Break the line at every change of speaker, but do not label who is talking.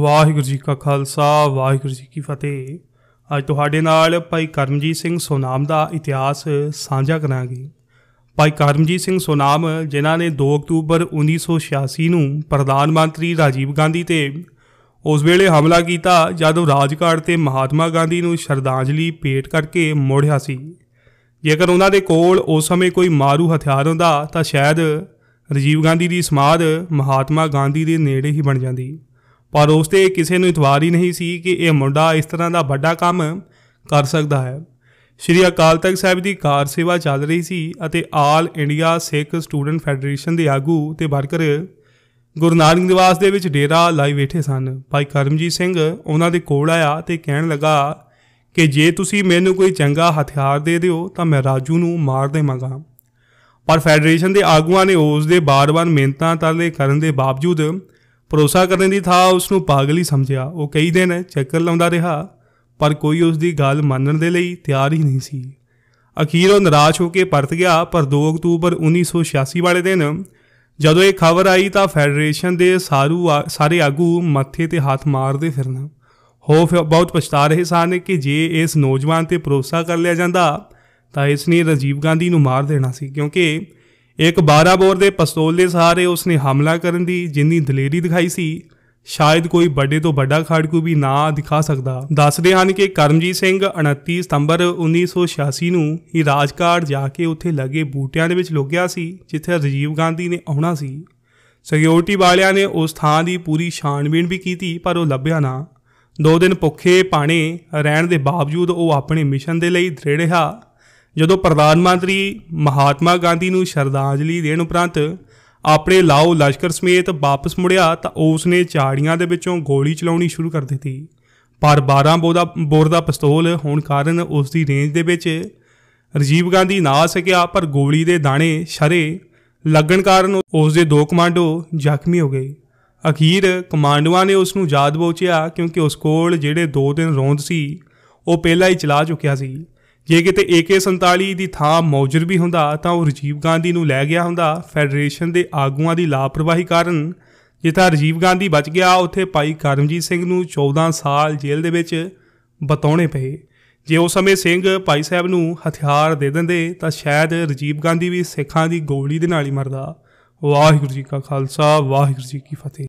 ਵਾਹਿਗੁਰੂ ਜੀ ਕਾ ਖਾਲਸਾ ਵਾਹਿਗੁਰੂ ਜੀ ਕੀ ਫਤਿਹ ਅੱਜ ਤੁਹਾਡੇ ਨਾਲ ਭਾਈ ਕਰਮਜੀਤ ਸਿੰਘ ਸੋਨਾਮ ਦਾ ਇਤਿਹਾਸ ਸਾਂਝਾ ਕਰਾਂਗੇ ਭਾਈ ਕਰਮਜੀਤ ਸਿੰਘ ਸੋਨਾਮ ਜਿਨ੍ਹਾਂ ਨੇ 2 ਅਕਤੂਬਰ 1986 ਨੂੰ ਪ੍ਰਧਾਨ ਮੰਤਰੀ ਰਾਜੀਵ ਗਾਂਧੀ ਤੇ ਉਸ ਵੇਲੇ ਹਮਲਾ ਕੀਤਾ ਜਦੋਂ ਰਾਜਕਾਰ ਤੇ ਮਹਾਤਮਾ ਗਾਂਧੀ ਨੂੰ ਸ਼ਰਧਾਂਜਲੀ ਭੇਟ ਕਰਕੇ ਮੋੜਿਆ ਸੀ ਜੇਕਰ ਉਹਨਾਂ ਦੇ ਕੋਲ ਉਸ ਸਮੇਂ ਕੋਈ ਮਾਰੂ ਹਥਿਆਰ ਹੁੰਦਾ ਤਾਂ ਸ਼ਾਇਦ ਰਾਜੀਵ ਗਾਂਧੀ ਦੀ ਸਮਾਧ ਮਹਾਤਮਾ ਗਾਂਧੀ ਦੇ ਨੇੜੇ ਹੀ ਬਣ ਜਾਂਦੀ ਪਰ ਉਸ ਤੇ ਕਿਸੇ ਨੂੰ ਇਤਵਾਰ ਹੀ ਨਹੀਂ ਸੀ ਕਿ ਇਹ ਮੁੰਡਾ ਇਸ ਤਰ੍ਹਾਂ ਦਾ ਵੱਡਾ ਕੰਮ ਕਰ ਸਕਦਾ ਹੈ ਸ਼੍ਰੀ ਅਕਾਲ ਤਖਤ ਸਾਹਿਬ ਦੀ ਕਾਰ ਸੇਵਾ ਚੱਲ ਰਹੀ ਸੀ ਅਤੇ all India Sikh student federation ਦੇ ਆਗੂ ਤੇ ਵਰਕਰ ਗੁਰਨਾਰਿੰਗ ਨਾਨਕ ਨਿਵਾਸ ਦੇ ਵਿੱਚ ਡੇਰਾ ਲਾਈ ਬੈਠੇ ਸਨ ਭਾਈ ਕਰਮਜੀਤ ਸਿੰਘ ਉਹਨਾਂ ਦੇ ਕੋਲ ਆਇਆ ਤੇ ਕਹਿਣ ਲੱਗਾ ਕਿ ਜੇ ਤੁਸੀਂ ਮੈਨੂੰ ਕੋਈ ਚੰਗਾ ਹਥਿਆਰ ਦੇ ਦਿਓ ਤਾਂ ਮੈਂ ਰਾਜੂ ਨੂੰ ਮਾਰ ਦੇਵਾਂਗਾ ਪਰ ਫੈਡਰੇਸ਼ਨ ਦੇ ਆਗੂਆਂ ਨੇ ਉਸ ਦੇ ਬਾਰ-ਬਾਰ ਮਿਹਨਤਾਂ ਤਰਲੇ ਕਰਨ ਦੇ ਬਾਵਜੂਦ ਭਰੋਸਾ ਕਰਨ ਦੀ ਥਾ ਉਸ ਨੂੰ ਪਾਗਲ ਹੀ ਸਮਝਿਆ ਉਹ ਕਈ ਦਿਨ ਚੱਕਰ ਲਾਉਂਦਾ ਰਿਹਾ ਪਰ ਕੋਈ ਉਸ ਦੀ ਗੱਲ ਮੰਨਣ ਦੇ ਲਈ ਤਿਆਰ ਹੀ ਨਹੀਂ ਸੀ ਅਖੀਰ ਉਹ ਨਿਰਾਸ਼ ਹੋ ਕੇ ਪਰਤ ਗਿਆ ਪਰ 2 ਅਕਤੂਬਰ 1986 ਵਾਲੇ ਦਿਨ ਜਦੋਂ ਇਹ ਖਬਰ ਆਈ ਤਾਂ ਫੈਡਰੇਸ਼ਨ ਦੇ ਸਾਰੂ ਸਾਰੇ ਆਗੂ ਮੱਥੇ ਤੇ ਹੱਥ ਮਾਰਦੇ ਫਿਰਨਾ ਹੋ ਬਹੁਤ ਪਛਤਾ ਰਹੇ ਸਨ ਕਿ ਜੇ ਇਸ ਨੌਜਵਾਨ ਤੇ ਭਰੋਸਾ ਕਰ ਲਿਆ ਜਾਂਦਾ ਤਾਂ ਇਸ ਨੇ ਰਜੀਵ ਗਾਂਧੀ ਨੂੰ ਮਾਰ ਦੇਣਾ ਸੀ ਕਿਉਂਕਿ ਇੱਕ 12 ਬੋਰ ਦੇ ਪਿਸਤੌਲ ਦੇ ਸਹਾਰੇ ਉਸਨੇ ਹਮਲਾ ਕਰਨ ਦੀ ਜਿੰਨੀ ਦਲੇਰੀ ਦਿਖਾਈ ਸੀ ਸ਼ਾਇਦ ਕੋਈ ਵੱਡੇ ਤੋਂ ਵੱਡਾ ਖਾੜਕੂ ਵੀ ਨਾ ਦਿਖਾ ਸਕਦਾ ਦੱਸਦੇ ਹਨ ਕਿ ਕਰਮਜੀਤ ਸਿੰਘ 29 ਸਤੰਬਰ 1986 ਨੂੰ ਹੀ ਰਾਜਕਾਟ ਜਾ ਕੇ ਉੱਥੇ ਲੱਗੇ ਬੂਟਿਆਂ ਦੇ ਵਿੱਚ ਲੁਕਿਆ ਸੀ ਜਿੱਥੇ ਰਜੀਵ ਗਾਂਧੀ ਨੇ ਆਉਣਾ ਸੀ ਸਿਕਿਉਰਿਟੀ ਵਾਲਿਆਂ ਨੇ ਉਸ ਥਾਂ ਦੀ ਪੂਰੀ ਛਾਣਬੀਣ ਵੀ ਕੀਤੀ ਪਰ ਉਹ ਲੱਭਿਆ ਨਾ ਦੋ ਦਿਨ ਭੁੱਖੇ ਪਾਣੇ ਰਹਿਣ ਦੇ ਬਾਵਜੂਦ ਉਹ ਆਪਣੇ ਮਿਸ਼ਨ ਦੇ ਲਈ ਦ੍ਰਿੜ ਰਿਹਾ ਜਦੋਂ ਪ੍ਰਧਾਨ ਮੰਤਰੀ ਮਹਾਤਮਾ ਗਾਂਧੀ ਨੂੰ ਸ਼ਰਧਾਂਜਲੀ ਦੇਣ ਉਪਰੰਤ ਆਪਣੇ ਲਾਓ ਲਸ਼ਕਰ ਸਮੇਤ ਵਾਪਸ ਮੁੜਿਆ ਤਾਂ ਉਸ ਨੇ ਝਾੜੀਆਂ ਦੇ ਵਿੱਚੋਂ ਗੋਲੀ ਚਲਾਉਣੀ ਸ਼ੁਰੂ ਕਰ ਦਿੱਤੀ ਪਰ 12 ਬੋਦਾ ਬੋਰ ਦਾ ਪਿਸਤੌਲ ਹੋਣ ਕਾਰਨ ਉਸ ਦੀ ਰੇਂਜ ਦੇ ਵਿੱਚ ਰਜੀਵ ਗਾਂਧੀ ਨਾ ਆ ਸਕਿਆ ਪਰ ਗੋਲੀ ਦੇ ਦਾਣੇ ਸ਼ਰੇ ਲੱਗਣ ਕਾਰਨ ਉਸ ਦੇ ਦੋ ਕਮਾਂਡੋ ਜ਼ਖਮੀ ਹੋ ਗਏ ਅਖੀਰ ਕਮਾਂਡੋਆਂ ਨੇ ਉਸ ਨੂੰ ਯਾਦ ਬੋਚਿਆ ਕਿਉਂਕਿ ਉਸ ਕੋਲ ਜਿਹੜੇ ਦੋ ਦਿਨ ਰੋਂਦ ਸੀ ਉਹ ਪਹਿਲਾਂ ਹੀ ਚਲਾ ਚੁੱਕਿਆ ਸੀ ਜੇ ਕਿਤੇ AK47 ਦੀ ਥਾਂ ਮੌਜਰ ਵੀ ਹੁੰਦਾ ਤਾਂ ਉਹ ਰਜੀਵ ਗਾਂਧੀ ਨੂੰ ਲੈ ਗਿਆ ਹੁੰਦਾ ਫੈਡਰੇਸ਼ਨ ਦੇ ਆਗੂਆਂ ਦੀ ਲਾਪਰਵਾਹੀ ਕਾਰਨ ਜਿੱਥੇ ਰਜੀਵ ਗਾਂਧੀ ਬਚ ਗਿਆ ਉੱਥੇ ਭਾਈ ਕਰਮਜੀਤ ਸਿੰਘ ਨੂੰ 14 ਸਾਲ ਜੇਲ੍ਹ ਦੇ ਵਿੱਚ ਬਤਾਉਣੇ ਪਏ ਜੇ ਉਸ ਸਮੇਂ ਸਿੰਘ ਭਾਈ ਸਾਹਿਬ ਨੂੰ ਹਥਿਆਰ ਦੇ ਦਿੰਦੇ ਤਾਂ ਸ਼ਾਇਦ ਰਜੀਵ ਗਾਂਧੀ ਵੀ ਸਿੱਖਾਂ ਦੀ ਗੋਲੀ ਦੇ ਨਾਲ ਹੀ ਮਰਦਾ ਵਾਹਿਗੁਰੂ ਜੀ ਕਾ ਖਾਲਸਾ ਵਾਹਿਗੁਰੂ ਜੀ ਕੀ ਫਤਿਹ